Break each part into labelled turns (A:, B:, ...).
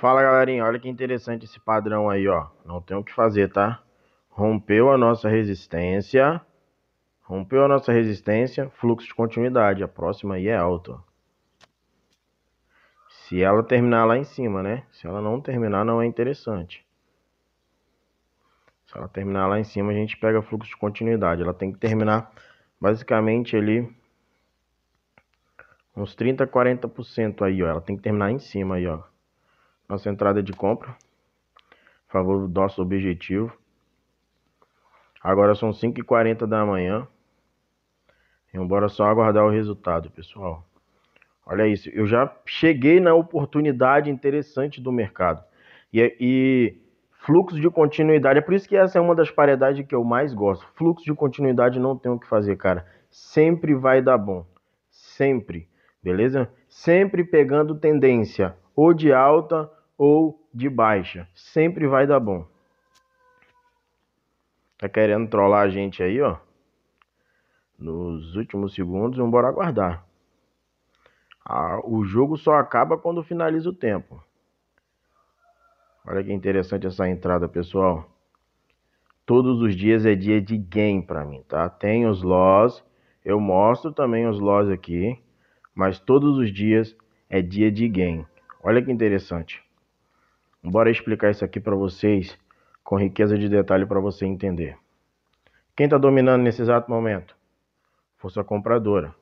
A: Fala galerinha, olha que interessante esse padrão aí, ó. Não tem o que fazer, tá? Rompeu a nossa resistência. Rompeu a nossa resistência, fluxo de continuidade. A próxima aí é alta. Se ela terminar lá em cima, né? Se ela não terminar, não é interessante. Se ela terminar lá em cima, a gente pega fluxo de continuidade. Ela tem que terminar basicamente ali uns 30, 40% aí, ó. Ela tem que terminar em cima aí, ó nossa entrada de compra, Por favor do nosso objetivo. Agora são 5h40 da manhã. E então, bora só aguardar o resultado, pessoal. Olha isso, eu já cheguei na oportunidade interessante do mercado. E, e fluxo de continuidade, é por isso que essa é uma das paridades que eu mais gosto. Fluxo de continuidade não tem o que fazer, cara. Sempre vai dar bom. Sempre, beleza? Sempre pegando tendência, ou de alta ou de baixa. Sempre vai dar bom. Tá querendo trollar a gente aí, ó. Nos últimos segundos, vamos embora aguardar. Ah, o jogo só acaba quando finaliza o tempo. Olha que interessante essa entrada, pessoal. Todos os dias é dia de game para mim, tá? Tem os loss, eu mostro também os loss aqui, mas todos os dias é dia de game. Olha que interessante. Bora explicar isso aqui para vocês com riqueza de detalhe para você entender. Quem está dominando nesse exato momento? Força compradora.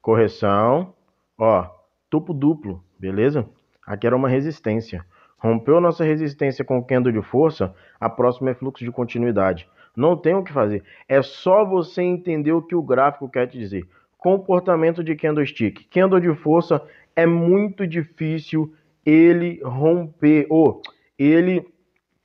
A: Correção, ó, topo duplo, beleza? Aqui era uma resistência. Rompeu nossa resistência com o candle de força, a próxima é fluxo de continuidade. Não tem o que fazer. É só você entender o que o gráfico quer te dizer. Comportamento de candlestick. Candle de força é muito difícil ele romper ou ele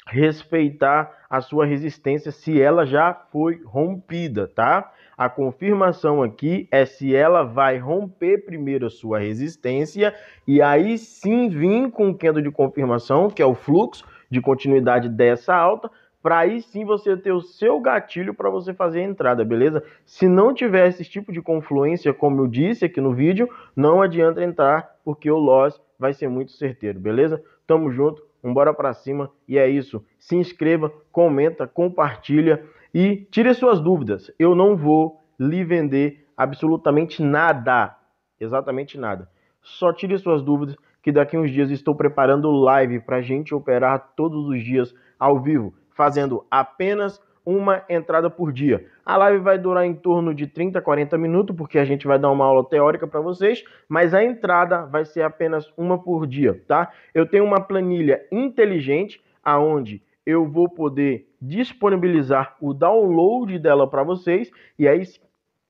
A: respeitar a sua resistência se ela já foi rompida, tá? A confirmação aqui é se ela vai romper primeiro a sua resistência e aí sim vir com o quendo de confirmação, que é o fluxo de continuidade dessa alta, para aí sim você ter o seu gatilho para você fazer a entrada, beleza? Se não tiver esse tipo de confluência, como eu disse aqui no vídeo, não adianta entrar porque o loss vai ser muito certeiro, beleza? Tamo junto, bora pra cima e é isso. Se inscreva, comenta, compartilha e tire suas dúvidas. Eu não vou lhe vender absolutamente nada, exatamente nada. Só tire suas dúvidas que daqui uns dias estou preparando live para gente operar todos os dias ao vivo, fazendo apenas uma entrada por dia. A live vai durar em torno de 30, 40 minutos, porque a gente vai dar uma aula teórica para vocês, mas a entrada vai ser apenas uma por dia, tá? Eu tenho uma planilha inteligente aonde eu vou poder disponibilizar o download dela para vocês e aí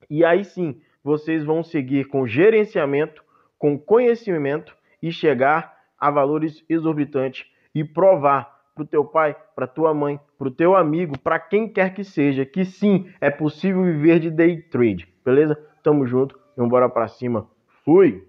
A: e aí sim, vocês vão seguir com gerenciamento, com conhecimento e chegar a valores exorbitantes e provar para o teu pai, para tua mãe, para o teu amigo, para quem quer que seja, que sim, é possível viver de day trade, beleza? Tamo junto, então bora para cima. Fui!